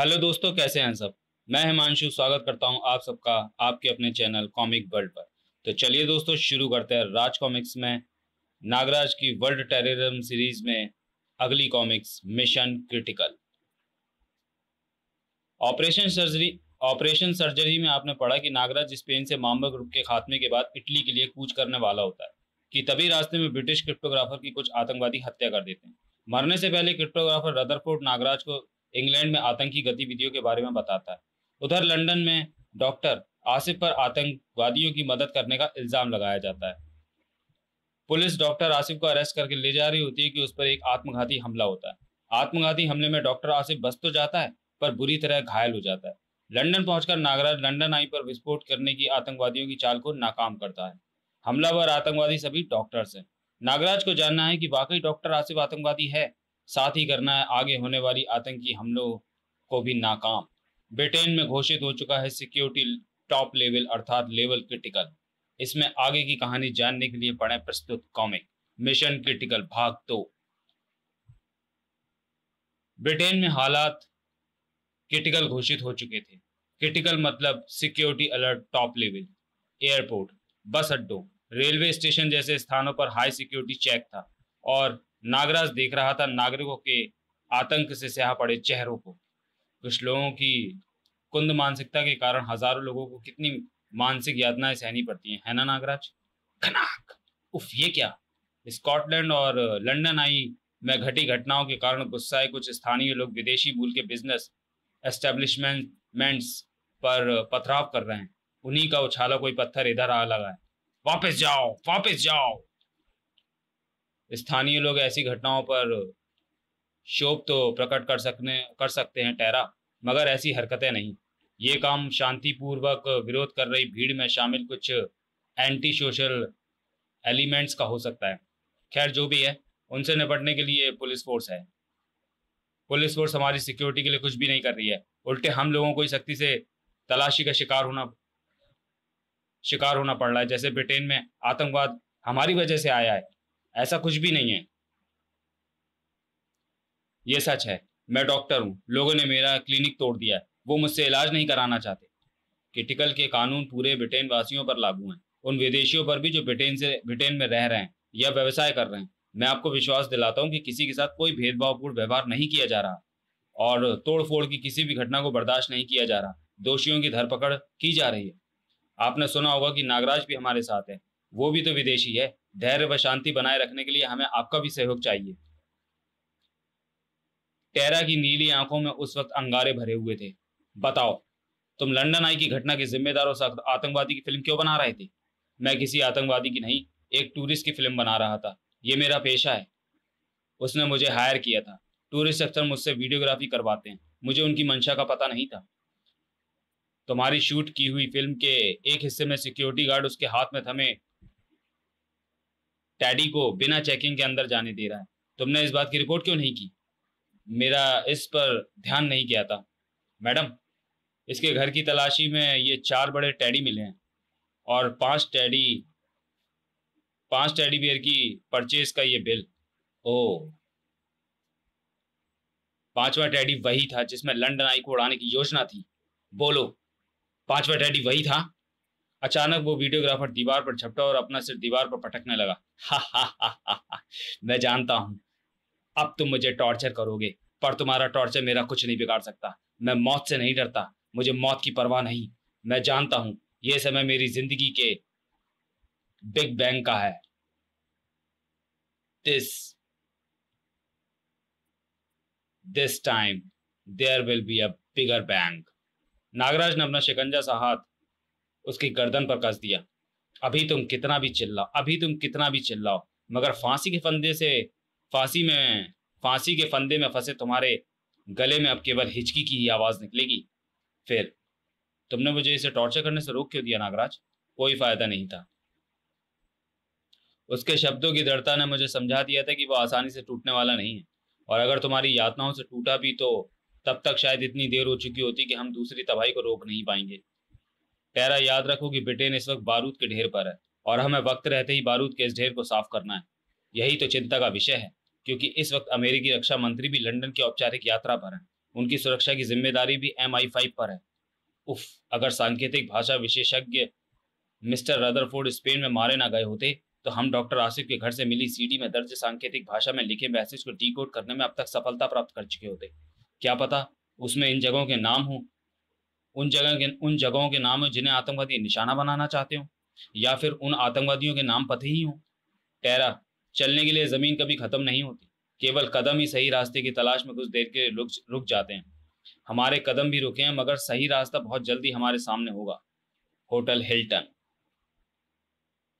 Hello दोस्तों कैसे हैं सब मैं हिमांशु स्वागत करता हूं आप सबका आपके अपने चैनल कॉमिक वर्ल्ड पर तो चलिए दोस्तों शुरू करते हैं राज कॉमिक्स में नागराज की वर्ल्ड टेररिज्म सीरीज में अगली comics mission critical operation surgery operation surgery में आपने पढ़ा कि नागराज स्पेन से मामल ग्रुप के खात्मे के बाद इटली के लिए कूच करने वाला होता है कि तभी रास्ते में ब्रिटिश क्रिप्टोग्राफर की कुछ आतंकवादी हत्या कर देते हैं मरने से पहले क्रिप्टोग्राफर रदरफोर्ड नागराज को इंग्लैंड में आतंकी गतिविधियों के बारे में बताता है उधर लंदन में डॉक्टर आसिफ पर आतंकवादियों की मदद करने का इल्जाम लगाया जाता है पुलिस डॉक्टर आसिफ को अरेस्ट करके ले जा रही होती है कि उस पर एक आत्मघाती हमला होता है आत्मघाती हमले में डॉक्टर आसिफ बस तो जाता है पर बुरी तरह घायल हो जाता है लंदन पहुंचकर नागराज लंदन आई पर विस्फोट करने की आतंकवादियों की चाल को नाकाम करता है हमलावर आतंकवादी सभी डॉक्टर्स हैं नागराज को जानना है कि वाकई डॉक्टर आसिफ आतंकवादी है साथ ही करना है आगे होने वाली आतंकी हमलों को भी नाकाम ब्रिटेन में घोषित हो चुका है सिक्योरिटी टॉप लेवल अर्थात लेवल क्रिटिकल इसमें आगे की कहानी जानने के लिए पढ़ें प्रस्तुत कॉमिक मिशन क्रिटिकल भाग दो तो। ब्रिटेन में हालात क्रिटिकल घोषित हो चुके थे क्रिटिकल मतलब security alert top level airport bus अड्डों रेलवे स्टेशन जैसे स्थानों पर हाई सिक्योरिटी चेक था और नागराज देख रहा था नागरिकों के आतंक से सहा पड़े चेहरों को कुछ लोगों की कुंद मानसिकता के कारण हजारों लोगों को कितनी मानसिक यातनाएं सहनी पड़ती हैं है ना नागराज खनाक उफ ये क्या स्कॉटलैंड और लंदन आई में घटी घटनाओं के कारण गुस्साए कुछ स्थानीय लोग विदेशी मूल के बिजनेस एस्टेब्लिशमेंट्स पर पथराव कर रहे हैं उन्हीं का उछाला कोई पत्थर इधर आ लगा है वापस जाओ वापस जाओ स्थानीय लोग ऐसी घटनाओं पर शोभ तो प्रकट कर सकने कर सकते हैं टहरा मगर ऐसी हरकतें नहीं ये काम शांतिपूर्वक विरोध कर रही भीड़ में शामिल कुछ एंटी सोशल एलिमेंट्स का हो सकता है खैर जो भी है उनसे निपटने के लिए पुलिस फोर्स है पुलिस फोर्स हमारी सिक्योरिटी के लिए कुछ भी नहीं कर रही है उल्टे हम लोगों को सख्ती से तलाशी का शिकार होना शिकार होना पड़ रहा है जैसे ब्रिटेन में आतंकवाद हमारी वजह से आया है ऐसा कुछ भी नहीं है ये सच है मैं डॉक्टर हूँ लोगों ने मेरा क्लिनिक तोड़ दिया है वो मुझसे इलाज नहीं कराना चाहते किटिकल के कानून पूरे ब्रिटेन वासियों पर लागू हैं उन विदेशियों पर भी जो ब्रिटेन से ब्रिटेन में रह रहे हैं या व्यवसाय कर रहे हैं मैं आपको विश्वास दिलाता हूँ कि किसी के साथ कोई भेदभावपूर्ण व्यवहार नहीं किया जा रहा और तोड़फोड़ की किसी भी घटना को बर्दाश्त नहीं किया जा रहा दोषियों की धरपकड़ की जा रही है आपने सुना होगा कि नागराज भी हमारे साथ है वो भी तो विदेशी है धैर्य व शांति बनाए रखने के लिए हमें आपका भी सहयोग चाहिए टेरा की नीली आंखों में उस वक्त अंगारे भरे हुए थे बताओ तुम लंदन आई की घटना के जिम्मेदार और आतंकवादी की फिल्म क्यों बना रहे थे मैं किसी आतंकवादी की नहीं एक टूरिस्ट की फिल्म बना रहा था ये मेरा पेशा है उसने मुझे हायर किया था टूरिस्ट अक्सर मुझसे वीडियोग्राफी करवाते हैं मुझे उनकी मंशा का पता नहीं था तुम्हारी शूट की हुई फिल्म के एक हिस्से में सिक्योरिटी गार्ड उसके हाथ में थमे टैडी को बिना चेकिंग के अंदर जाने दे रहा है तुमने इस बात की रिपोर्ट क्यों नहीं की मेरा इस पर ध्यान नहीं गया था मैडम इसके घर की तलाशी में ये चार बड़े टैडी मिले हैं और पांच टैडी पांच टैडी बियर की परचेज का ये बिल ओ पांचवा टैडी वही था जिसमें लंडन आई को उड़ाने की योजना थी बोलो पांचवा टैडी वही था अचानक वो वीडियोग्राफर दीवार पर झपटा और अपना सिर दीवार पर पटकने लगा हा हा हा हा मैं जानता हूं अब तुम मुझे टॉर्चर करोगे पर तुम्हारा टॉर्चर मेरा कुछ नहीं बिगाड़ सकता मैं मौत से नहीं डरता मुझे मौत की परवाह नहीं मैं जानता हूं यह समय मेरी जिंदगी के बिग बैंग का है this this time there will be a bigger bang Nagraj ने अपना शिकंजा सा हाथ उसकी गर्दन पर कस दिया अभी तुम कितना भी चिल्लाओ अभी तुम कितना भी चिल्लाओ मगर फांसी के फंदे से फांसी में फांसी के फंदे में फंसे तुम्हारे गले में अब केवल हिचकी की ही आवाज़ निकलेगी फिर तुमने मुझे इसे टॉर्चर करने से रोक क्यों दिया नागराज कोई फायदा नहीं था उसके शब्दों की दृढ़ता ने मुझे समझा दिया था कि वो आसानी से टूटने वाला नहीं है और अगर तुम्हारी यातनाओं से टूटा भी तो तब तक शायद इतनी देर हो चुकी होती कि हम दूसरी तबाही को रोक नहीं पाएंगे खैरा याद रखो कि ब्रिटेन इस वक्त बारूद के ढेर पर है और हमें वक्त रहते ही बारूद के इस ढेर को साफ करना है यही तो चिंता का विषय है क्योंकि इस वक्त अमेरिकी रक्षा मंत्री भी लंदन की औपचारिक यात्रा पर हैं उनकी सुरक्षा की जिम्मेदारी भी एम पर है उफ अगर सांकेतिक भाषा विशेषज्ञ मिस्टर रदरफोर्ड स्पेन में मारे ना गए होते तो हम डॉक्टर आसिफ के घर से मिली सीडी में दर्ज सांकेतिक भाषा में लिखे मैसेज को डी करने में अब तक सफलता प्राप्त कर चुके होते क्या पता उसमें इन जगहों के नाम हों उन जगह के उन जगहों के नाम जिन्हें आतंकवादी निशाना बनाना चाहते हो या फिर उन आतंकवादियों के नाम पते ही हों तेरा चलने के लिए ज़मीन कभी ख़त्म नहीं होती केवल कदम ही सही रास्ते की तलाश में कुछ देर के लिए रुक जाते हैं हमारे कदम भी रुके हैं मगर सही रास्ता बहुत जल्दी हमारे सामने होगा होटल हिल्टन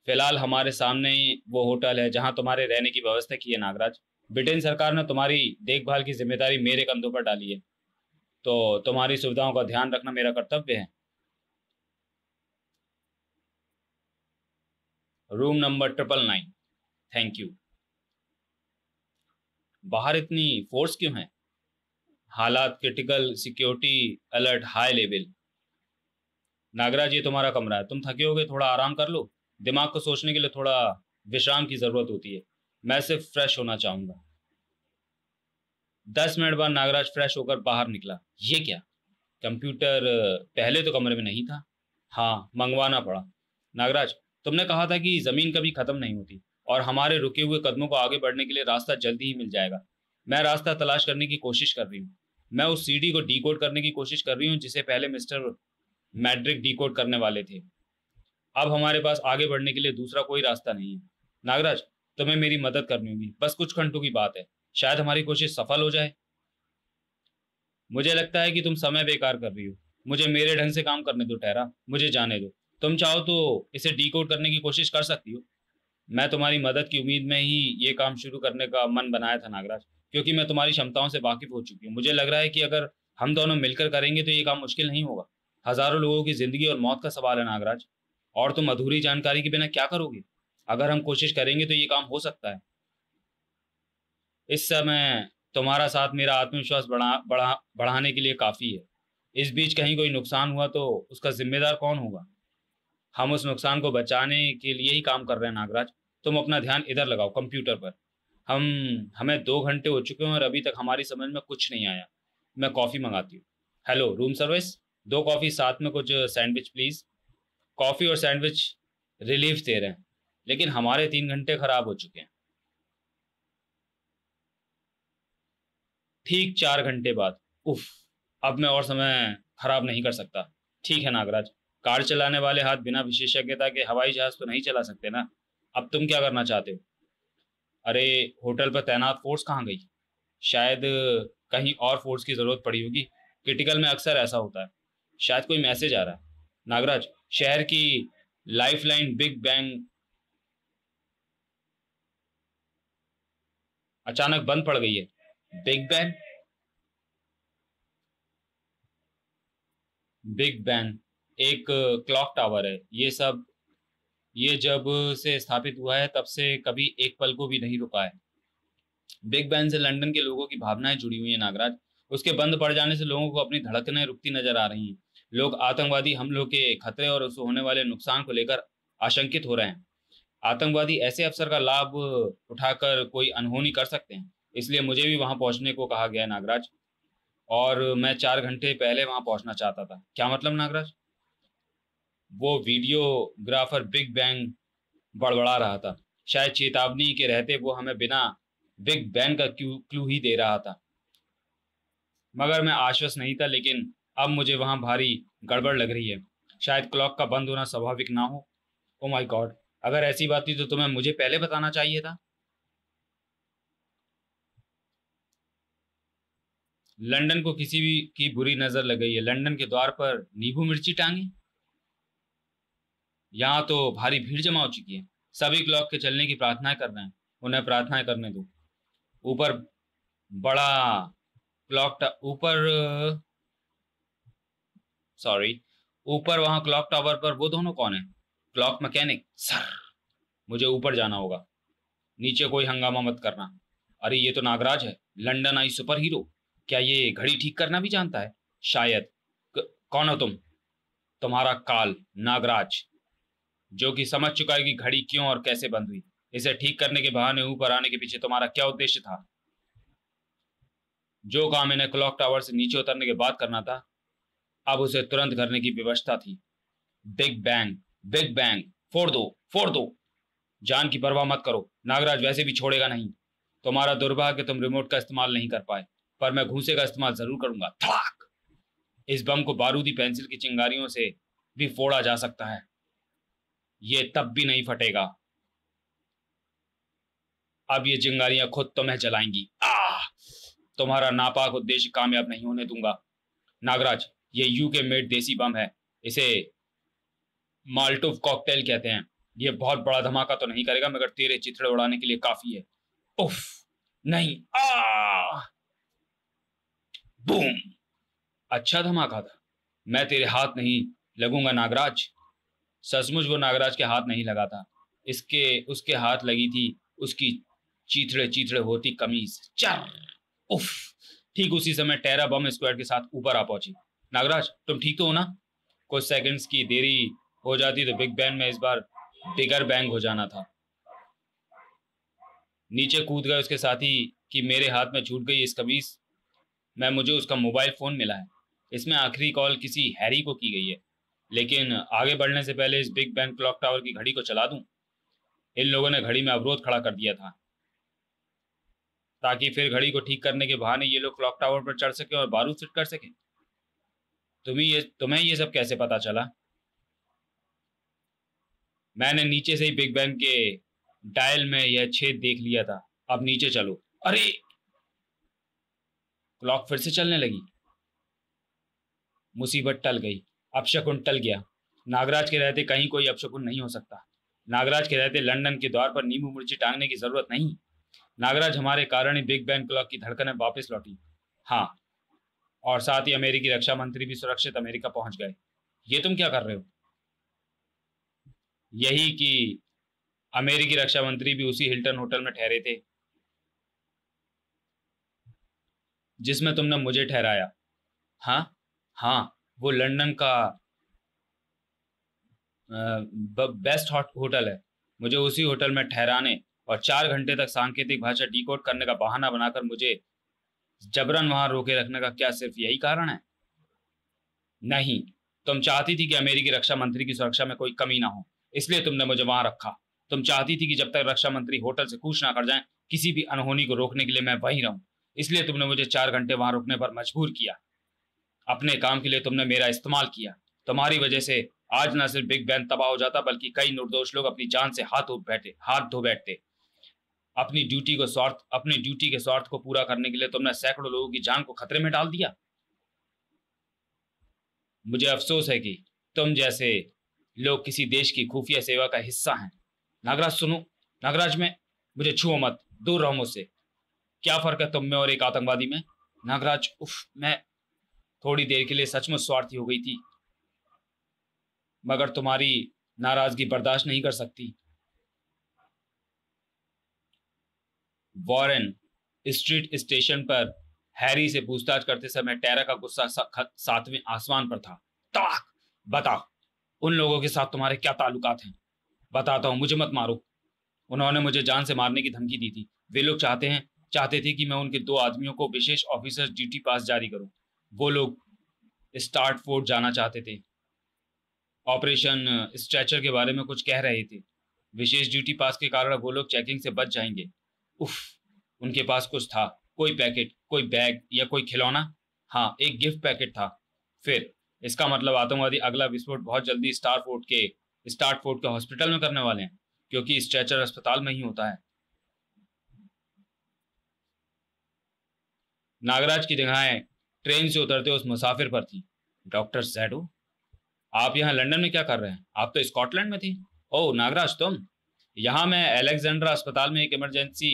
फिलहाल हमारे सामने ही वो होटल है जहां तुम्हारे रहने की व्यवस्था की है नागराज ब्रिटेन सरकार ने तुम्हारी देखभाल की जिम्मेदारी मेरे कंधों पर डाली है तो तुम्हारी सुविधाओं का ध्यान रखना मेरा कर्तव्य है room number triple nine thank you बाहर इतनी फोर्स क्यों है हालात critical security alert high level Nagraj ये तुम्हारा कमरा है तुम थके होगे थोड़ा आराम कर लो दिमाग को सोचने के लिए थोड़ा विश्राम की ज़रूरत होती है मैं सिर्फ फ्रेश होना चाहूंगा दस मिनट बाद नागराज फ्रेश होकर बाहर निकला ये क्या कंप्यूटर पहले तो कमरे में नहीं था हाँ मंगवाना पड़ा नागराज तुमने कहा था कि ज़मीन कभी ख़त्म नहीं होती और हमारे रुके हुए कदमों को आगे बढ़ने के लिए रास्ता जल्दी ही मिल जाएगा मैं रास्ता तलाश करने की कोशिश कर रही हूँ मैं उस सीडी को डीकोड करने की कोशिश कर रही हूँ जिसे पहले मिस्टर मैड्रिक डीकोड करने वाले थे अब हमारे पास आगे बढ़ने के लिए दूसरा कोई रास्ता नहीं है नागराज तुम्हें मेरी मदद करनी होगी बस कुछ घंटों की बात है शायद हमारी कोशिश सफल हो जाए मुझे लगता है कि तुम समय बेकार कर रही हो मुझे मेरे ढंग से काम करने दो ठहरा मुझे जाने दो तुम चाहो तो इसे डीकोड करने की कोशिश कर सकती हो मैं तुम्हारी मदद की उम्मीद में ही ये काम शुरू करने का मन बनाया था नागराज क्योंकि मैं तुम्हारी क्षमताओं से वाकिफ हो चुकी हूँ मुझे लग रहा है कि अगर हम दोनों मिलकर करेंगे तो ये काम मुश्किल नहीं होगा हजारों लोगों की जिंदगी और मौत का सवाल है नागराज और तुम अधूरी जानकारी के बिना क्या करोगे अगर हम कोशिश करेंगे तो ये काम हो सकता है इस समय तुम्हारा साथ मेरा आत्मविश्वास बढ़ा बढ़ा बढ़ाने के लिए काफ़ी है इस बीच कहीं कोई नुकसान हुआ तो उसका जिम्मेदार कौन होगा हम उस नुकसान को बचाने के लिए ही काम कर रहे हैं नागराज तुम अपना ध्यान इधर लगाओ कंप्यूटर पर हम हमें दो घंटे हो चुके हैं और अभी तक हमारी समझ में कुछ नहीं आया मैं कॉफ़ी मंगाती हूँ हेलो रूम सर्विस दो कॉफ़ी साथ में कुछ सैंडविच प्लीज़ कॉफ़ी और सैंडविच रिलीफ दे रहे हैं लेकिन हमारे तीन घंटे ख़राब हो चुके हैं ठीक चार घंटे बाद उफ अब मैं और समय खराब नहीं कर सकता ठीक है नागराज कार चलाने वाले हाथ बिना विशेषज्ञता के हवाई जहाज तो नहीं चला सकते ना अब तुम क्या करना चाहते हो अरे होटल पर तैनात फोर्स कहाँ गई शायद कहीं और फोर्स की ज़रूरत पड़ी होगी क्रिटिकल में अक्सर ऐसा होता है शायद कोई मैसेज आ रहा है नागराज शहर की लाइफलाइन बिग बैंग अचानक बंद पड़ गई है Big Ben. बिग बैन एक क्लॉक uh, टावर है ये सब ये जब से स्थापित हुआ है तब से कभी एक पल को भी नहीं रुका है बिग बैन से लंदन के लोगों की भावनाएं जुड़ी हुई है नागराज उसके बंद पड़ जाने से लोगों को अपनी धड़कनें रुकती नजर आ रही हैं लोग आतंकवादी हमलों के खतरे और उससे होने वाले नुकसान को लेकर आशंकित हो रहे हैं आतंकवादी ऐसे अवसर का लाभ उठाकर कोई अनहोनी कर सकते हैं इसलिए मुझे भी वहाँ पहुँचने को कहा गया नागराज और मैं चार घंटे पहले वहाँ पहुँचना चाहता था क्या मतलब नागराज वो वीडियोग्राफर बिग बैंग बड़बड़ा रहा था शायद चेतावनी के रहते वो हमें बिना बिग बैंग का क्यू क्लू ही दे रहा था मगर मैं आश्वस्त नहीं था लेकिन अब मुझे वहाँ भारी गड़बड़ लग रही है शायद क्लॉक का बंद होना स्वाभाविक ना हो ओ माय गॉड अगर ऐसी बात थी तो तुम्हें मुझे पहले बताना चाहिए था लंदन को किसी भी की बुरी नजर लग गई है लंदन के द्वार पर नींबू मिर्ची टांगी यहाँ तो भारी भीड़ जमा हो चुकी है सभी क्लॉक के चलने की प्रार्थना कर रहे हैं उन्हें प्रार्थना करने दो ऊपर बड़ा क्लॉक ऊपर सॉरी ऊपर वहां क्लॉक टावर पर वो दोनों कौन है क्लॉक मैकेनिक सर मुझे ऊपर जाना होगा नीचे कोई हंगामा मत करना अरे ये तो नागराज है लंदन आई सुपर हीरो क्या ये घड़ी ठीक करना भी जानता है शायद कौन हो तुम तुम्हारा काल नागराज जो कि समझ चुका है कि घड़ी क्यों और कैसे बंद हुई इसे ठीक करने के बहाने ऊपर आने के पीछे तुम्हारा क्या उद्देश्य था जो काम इन्हें क्लॉक टावर से नीचे उतरने के बाद करना था अब उसे तुरंत करने की व्यवस्था थी बिग बैंग बिग बैंग फोड़ दो फोड़ दो जान की परवाह मत करो नागराज वैसे भी छोड़ेगा नहीं तुम्हारा दुर्भाग्य तुम रिमोट का इस्तेमाल नहीं कर पाए पर मैं घूसे का इस्तेमाल जरूर करूंगा थाक इस बम को बारूदी पेंसिल की चिंगारियों से भी फोड़ा जा सकता है ये तब भी नहीं फटेगा अब ये चिंगारियां खुद तुम्हें तो जलाएंगी आ तुम्हारा नापाक उद्देश्य कामयाब नहीं होने दूंगा नागराज ये यू के मेड देसी बम है इसे माल्टोव कॉकटेल कहते हैं ये बहुत बड़ा धमाका तो नहीं करेगा मगर तेरे चित्र उड़ाने के लिए काफी है उफ नहीं आ बूम अच्छा धमाका था मैं तेरे हाथ नहीं लगूंगा नागराज सचमुच वो नागराज के हाथ नहीं लगा था इसके उसके हाथ लगी थी उसकी चीथड़े चीथड़े होती कमीज चार उफ ठीक उसी समय टेरा बम स्क्वाड के साथ ऊपर आ पहुंची नागराज तुम ठीक तो हो ना कुछ सेकंड्स की देरी हो जाती तो बिग बैंग में इस बार बिगर बैंग हो जाना था नीचे कूद गए उसके साथी कि मेरे हाथ में छूट गई इस कमीज मैं मुझे उसका मोबाइल फ़ोन मिला है इसमें आखिरी कॉल किसी हैरी को की गई है लेकिन आगे बढ़ने से पहले इस बिग बैंग क्लॉक टावर की घड़ी को चला दूं इन लोगों ने घड़ी में अवरोध खड़ा कर दिया था ताकि फिर घड़ी को ठीक करने के बहाने ये लोग क्लॉक टावर पर चढ़ सकें और बारूद फिट कर सकें तुम्हें ये तुम्हें ये सब कैसे पता चला मैंने नीचे से ही बिग बैंग के डायल में यह छेद देख लिया था अब नीचे चलो अरे क्लॉक फिर से चलने लगी मुसीबत टल गई अपशकुन टल गया नागराज के रहते कहीं कोई अपशकुन नहीं हो सकता नागराज के रहते लंदन के द्वार पर नींबू मिर्ची टांगने की जरूरत नहीं नागराज हमारे कारण ही बिग बैंग क्लॉक की धड़कनें वापस लौटी हाँ और साथ ही अमेरिकी रक्षा मंत्री भी सुरक्षित अमेरिका पहुंच गए ये तुम क्या कर रहे हो यही कि अमेरिकी रक्षा मंत्री भी उसी हिल्टन होटल में ठहरे थे जिसमें तुमने मुझे ठहराया हाँ हाँ वो लंदन का बेस्ट होटल है मुझे उसी होटल में ठहराने और चार घंटे तक सांकेतिक भाषा डिकोड करने का बहाना बनाकर मुझे जबरन वहां रोके रखने का क्या सिर्फ यही कारण है नहीं तुम चाहती थी कि अमेरिकी रक्षा मंत्री की सुरक्षा में कोई कमी ना हो इसलिए तुमने मुझे वहां रखा तुम चाहती थी कि जब तक रक्षा मंत्री होटल से कूच ना कर जाए किसी भी अनहोनी को रोकने के लिए मैं वहीं रहूं इसलिए तुमने मुझे चार घंटे वहां रुकने पर मजबूर किया अपने काम के लिए तुमने मेरा इस्तेमाल किया तुम्हारी वजह से आज न सिर्फ बिग बैन तबाह हो जाता बल्कि कई निर्दोष लोग अपनी जान से हाथ धो बैठे हाथ धो बैठते अपनी ड्यूटी को स्वार्थ अपनी ड्यूटी के स्वार्थ को पूरा करने के लिए तुमने सैकड़ों लोगों की जान को खतरे में डाल दिया मुझे अफसोस है कि तुम जैसे लोग किसी देश की खुफिया सेवा का हिस्सा हैं नागराज सुनो नागराज में मुझे छुओ मत दूर रहो मुझसे क्या फर्क है तुम में और एक आतंकवादी में नागराज उफ मैं थोड़ी देर के लिए सचमुच स्वार्थी हो गई थी मगर तुम्हारी नाराजगी बर्दाश्त नहीं कर सकती वॉरेन स्ट्रीट स्टेशन पर हैरी से पूछताछ करते समय टेरा का गुस्सा सातवें आसमान पर था ताक बताओ उन लोगों के साथ तुम्हारे क्या ताल्लुकात हैं बताता हूं मुझे मत मारो उन्होंने मुझे जान से मारने की धमकी दी थी वे लोग चाहते हैं चाहते थे कि मैं उनके दो आदमियों को विशेष ऑफिसर ड्यूटी पास जारी करूं। वो लोग स्टार्ट फोर्ट जाना चाहते थे ऑपरेशन स्ट्रेचर के बारे में कुछ कह रहे थे विशेष ड्यूटी पास के कारण वो लोग चेकिंग से बच जाएंगे उफ उनके पास कुछ था कोई पैकेट कोई बैग या कोई खिलौना हाँ एक गिफ्ट पैकेट था फिर इसका मतलब आतंकवादी अगला विस्फोट बहुत जल्दी स्टार फोर्ट के स्टार फोर्ट के हॉस्पिटल में करने वाले हैं क्योंकि स्ट्रेचर अस्पताल में ही होता है नागराज की निगाहें ट्रेन से उतरते उस मुसाफिर पर थी डॉक्टर सैडो आप यहाँ लंदन में क्या कर रहे हैं आप तो स्कॉटलैंड में थे ओह नागराज तुम यहाँ मैं अलेक्जेंड्रा अस्पताल में एक इमरजेंसी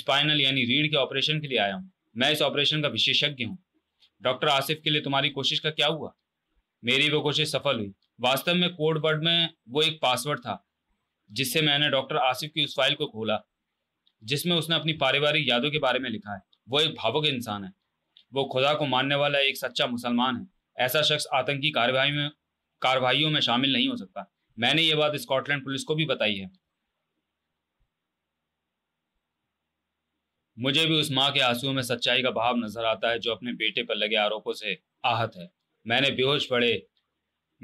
स्पाइनल यानी रीढ़ के ऑपरेशन के लिए आया हूँ मैं इस ऑपरेशन का विशेषज्ञ हूँ डॉक्टर आसिफ के लिए तुम्हारी कोशिश का क्या हुआ मेरी वो कोशिश सफल हुई वास्तव में कोड वर्ड में वो एक पासवर्ड था जिससे मैंने डॉक्टर आसिफ की उस फाइल को खोला जिसमें उसने अपनी पारिवारिक यादों के बारे में लिखा है वो एक भावुक इंसान है वो खुदा को मानने वाला एक सच्चा मुसलमान है ऐसा शख्स आतंकी कार्रवाई में कार्रवाइयों में शामिल नहीं हो सकता मैंने ये बात स्कॉटलैंड पुलिस को भी बताई है मुझे भी उस माँ के आंसुओं में सच्चाई का भाव नजर आता है जो अपने बेटे पर लगे आरोपों से आहत है मैंने बेहोश पड़े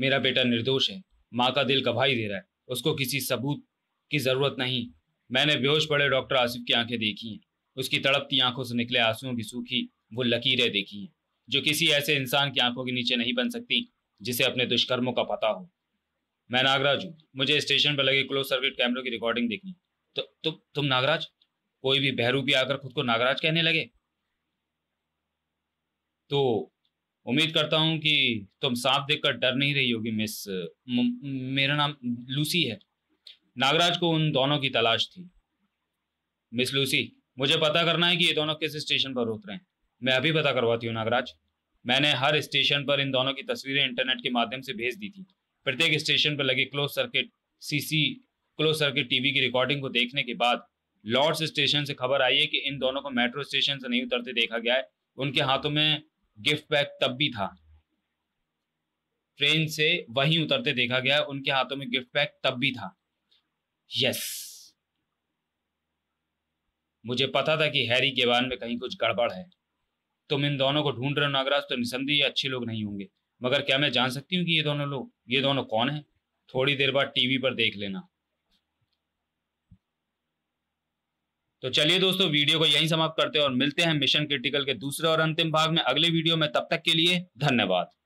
मेरा बेटा निर्दोष है माँ का दिल कभा दे रहा है उसको किसी सबूत की ज़रूरत नहीं मैंने बेहोश पड़े डॉक्टर आसिफ की आंखें देखी हैं उसकी तड़पती आंखों से निकले आंसुओं की सूखी वो लकीरें देखी हैं जो किसी ऐसे इंसान की आंखों के नीचे नहीं बन सकती जिसे अपने दुष्कर्मों का पता हो मैं नागराज हूँ मुझे स्टेशन पर लगे क्लोज सर्किट कैमरों की रिकॉर्डिंग देखनी तो तु, तो, तुम नागराज कोई भी बहरूपी आकर खुद को नागराज कहने लगे तो उम्मीद करता हूं कि तुम सांप देखकर डर नहीं रही होगी मिस मेरा नाम लूसी है नागराज को उन दोनों की तलाश थी मिस लूसी मुझे पता करना है कि ये दोनों किस स्टेशन पर उतरे हैं मैं अभी पता करवाती हूँ नागराज मैंने हर स्टेशन पर इन दोनों की तस्वीरें इंटरनेट के माध्यम से भेज दी थी प्रत्येक स्टेशन पर लगे close circuit CC close circuit TV की रिकॉर्डिंग को देखने के बाद लॉर्ड्स स्टेशन से खबर आई है कि इन दोनों को मेट्रो स्टेशन से नहीं उतरते देखा गया है उनके हाथों में गिफ्ट बैग तब भी था ट्रेन से वहीं उतरते देखा गया उनके हाथों में गिफ्ट बैग तब भी था यस मुझे पता था कि हैरी के बारे में कहीं कुछ गड़बड़ है तुम इन दोनों को ढूंढ रहे हो नागराज तो निसंदेह अच्छे लोग नहीं होंगे मगर क्या मैं जान सकती हूँ कि ये दोनों लोग ये दोनों कौन हैं थोड़ी देर बाद टीवी पर देख लेना तो चलिए दोस्तों वीडियो को यहीं समाप्त करते हैं और मिलते हैं मिशन क्रिटिकल के दूसरे और अंतिम भाग में अगले वीडियो में तब तक के लिए धन्यवाद